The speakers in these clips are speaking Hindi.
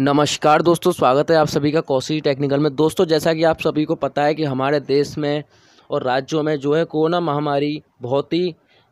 नमस्कार दोस्तों स्वागत है आप सभी का कौशी टेक्निकल में दोस्तों जैसा कि आप सभी को पता है कि हमारे देश में और राज्यों में जो है कोरोना महामारी बहुत ही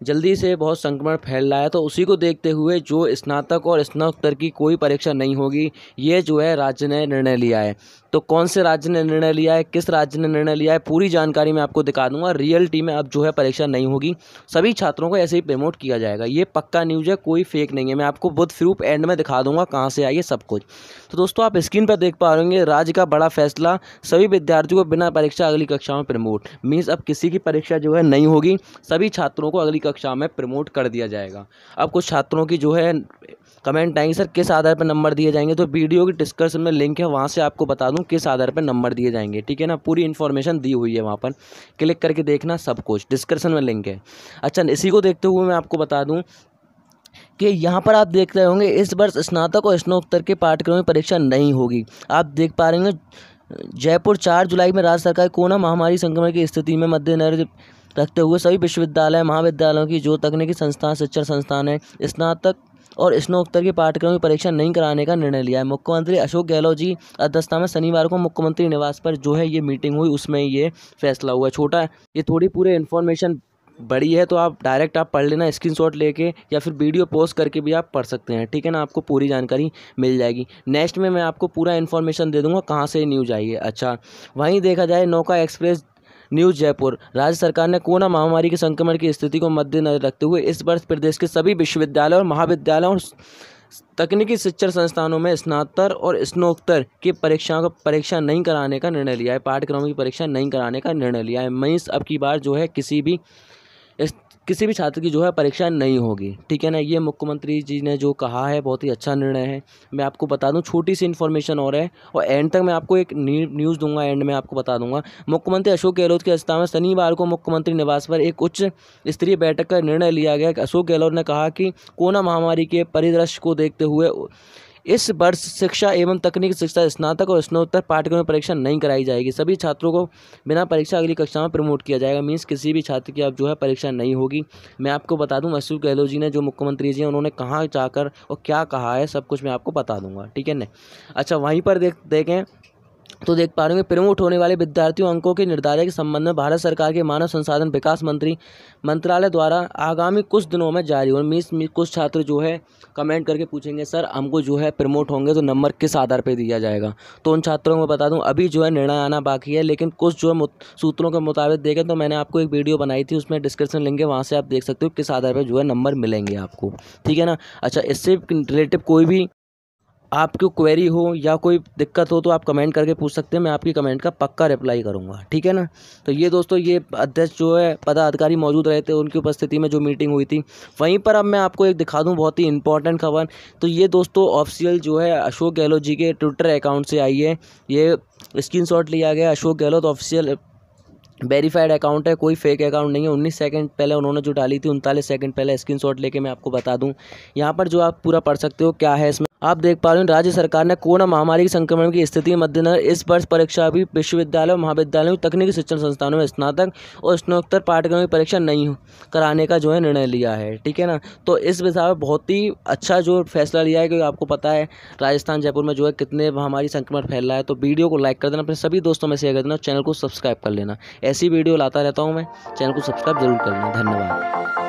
जल्दी से बहुत संक्रमण फैल रहा है तो उसी को देखते हुए जो स्नातक और स्नातकोत्तर की कोई परीक्षा नहीं होगी ये जो है राज्य ने निर्णय लिया है तो कौन से राज्य ने निर्णय लिया है किस राज्य ने निर्णय लिया है पूरी जानकारी मैं आपको दिखा दूंगा रियलिटी में अब जो है परीक्षा नहीं होगी सभी छात्रों को ऐसे ही प्रमोट किया जाएगा ये पक्का न्यूज़ है कोई फेक नहीं है मैं आपको बुद्ध फ्रूप एंड में दिखा दूंगा कहाँ से आई है सब कुछ तो दोस्तों आप स्क्रीन पर देख पा रहे राज्य का बड़ा फैसला सभी विद्यार्थियों को बिना परीक्षा अगली कक्षा में प्रमोट मीन्स अब किसी की परीक्षा जो है नहीं होगी सभी छात्रों को अगली कक्षा कक्षा में प्रमोट कर दिया जाएगा अब कुछ छात्रों की जो है कमेंट आएंगे सर किस आधार पर नंबर दिए जाएंगे तो वीडियो की डिस्क्रिप्शन में लिंक है वहाँ से आपको बता दूँ किस आधार पर नंबर दिए जाएंगे ठीक है ना पूरी इन्फॉर्मेशन दी हुई है वहाँ पर क्लिक करके देखना सब कुछ डिस्क्रिप्शन में लिंक है अच्छा इसी को देखते हुए मैं आपको बता दूँ कि यहाँ पर आप देख रहे होंगे इस वर्ष स्नातक और स्नोत्तर के पाठ्यक्रम में परीक्षा नहीं होगी आप देख पा रहे हैं जयपुर चार जुलाई में राज्य सरकार कोरोना महामारी संक्रमण की स्थिति में मद्देनजर रखते हुए सभी विश्वविद्यालय महाविद्यालयों की जो तकनीकी संस्थान शिक्षण संस्थान है स्नातक और स्नोत्तर के पाठ्यक्रम की परीक्षा नहीं कराने का निर्णय लिया है मुख्यमंत्री अशोक गहलोत जी अध्यक्षता में शनिवार को मुख्यमंत्री निवास पर जो है ये मीटिंग हुई उसमें ये फैसला हुआ छोटा ये थोड़ी पूरे इन्फॉर्मेशन बड़ी है तो आप डायरेक्ट आप पढ़ लेना स्क्रीनशॉट लेके या फिर वीडियो पोस्ट करके भी आप पढ़ सकते हैं ठीक है ना आपको पूरी जानकारी मिल जाएगी नेक्स्ट में मैं आपको पूरा इन्फॉर्मेशन दे दूंगा कहाँ से न्यूज आई है अच्छा वहीं देखा जाए नौका एक्सप्रेस न्यूज़ जयपुर राज्य सरकार ने कोरोना महामारी के संक्रमण की स्थिति को मद्देनजर रखते हुए इस वर्ष प्रदेश के सभी विश्वविद्यालय और महाविद्यालयों और तकनीकी शिक्षण संस्थानों में स्नातक और स्नोत्तर की परीक्षाओं का परीक्षा नहीं कराने का निर्णय लिया है पाठ्यक्रमों की परीक्षा नहीं कराने का निर्णय लिया है मई अब की बार जो है किसी भी किसी भी छात्र की जो है परीक्षा नहीं होगी ठीक है ना ये मुख्यमंत्री जी ने जो कहा है बहुत ही अच्छा निर्णय है मैं आपको बता दूं छोटी सी इन्फॉर्मेशन और है और एंड तक मैं आपको एक न्यूज़ दूंगा एंड में आपको बता दूंगा मुख्यमंत्री अशोक गहलोत की अस्था में शनिवार को मुख्यमंत्री निवास पर एक उच्च स्तरीय बैठक का निर्णय लिया गया अशोक गहलोत ने कहा कि कोरोना महामारी के परिदृश्य को देखते हुए इस वर्ष शिक्षा एवं तकनीकी शिक्षा स्नातक और स्नोत्तर पाठ्यक्रम में परीक्षा नहीं कराई जाएगी सभी छात्रों को बिना परीक्षा अगली कक्षा में प्रमोट किया जाएगा मीन्स किसी भी छात्र की अब जो है परीक्षा नहीं होगी मैं आपको बता दूँ अशोक गहलोत जी ने जो मुख्यमंत्री जी हैं उन्होंने कहाँ जाकर और क्या कहा है सब कुछ मैं आपको बता दूंगा ठीक है न अच्छा वहीं पर देख देखें तो देख पा रहे होंगे प्रमोट होने वाले विद्यार्थियों अंकों के निर्धारण के संबंध में भारत सरकार के मानव संसाधन विकास मंत्री मंत्रालय द्वारा आगामी कुछ दिनों में जारी और मीस कुछ छात्र जो है कमेंट करके पूछेंगे सर हमको जो है प्रमोट होंगे तो नंबर किस आधार पर दिया जाएगा तो उन छात्रों को बता दूँ अभी जो है निर्णय आना बाकी है लेकिन कुछ जो है सूत्रों के मुताबिक देखें तो मैंने आपको एक वीडियो बनाई थी उसमें डिस्क्रिप्शन लिंक है वहाँ से आप देख सकते हो किस आधार पर जो है नंबर मिलेंगे आपको ठीक है ना अच्छा इससे रिलेटिव कोई भी आपको क्वेरी हो या कोई दिक्कत हो तो आप कमेंट करके पूछ सकते हैं मैं आपकी कमेंट का पक्का रिप्लाई करूँगा ठीक है ना तो ये दोस्तों ये अध्यक्ष जो है पदाधिकारी मौजूद रहे थे उनकी उपस्थिति में जो मीटिंग हुई थी वहीं पर अब मैं आपको एक दिखा दूँ बहुत ही इंपॉर्टेंट खबर तो ये दोस्तों ऑफिशियल जो है अशोक गहलोत जी के ट्विटर अकाउंट से आई है ये स्क्रीन लिया गया Ashok Gehlot official verified account है कोई फेक अकाउंट नहीं है उन्नीस सेकंड पहले उन्होंने जो डाली थी उनतालीस सेकंड पहले स्क्रीनशॉट लेके मैं आपको बता दूं यहाँ पर जो आप पूरा पढ़ सकते हो क्या है इसमें आप देख पा रहे हो राज्य सरकार ने कोरोना महामारी के संक्रमण की स्थिति के मद्देनजर इस वर्ष परीक्षा भी विश्वविद्यालयों महाविद्यालयों तकनीकी शिक्षण संस्थानों में स्नातक और स्नोत्तर पाठ्यक्रम की परीक्षा नहीं कराने का जो है निर्णय लिया है ठीक है ना तो इस विषय में बहुत ही अच्छा जो फैसला लिया है क्योंकि आपको पता है राजस्थान जयपुर में जो है कितने महामारी संक्रमण फैल रहा है तो वीडियो को लाइक कर देना अपने सभी दोस्तों में शेयर कर देना चैनल को सब्सक्राइब कर लेना ऐसी वीडियो लाता रहता हूँ मैं चैनल को सब्सक्राइब जरूर कर लेना धन्यवाद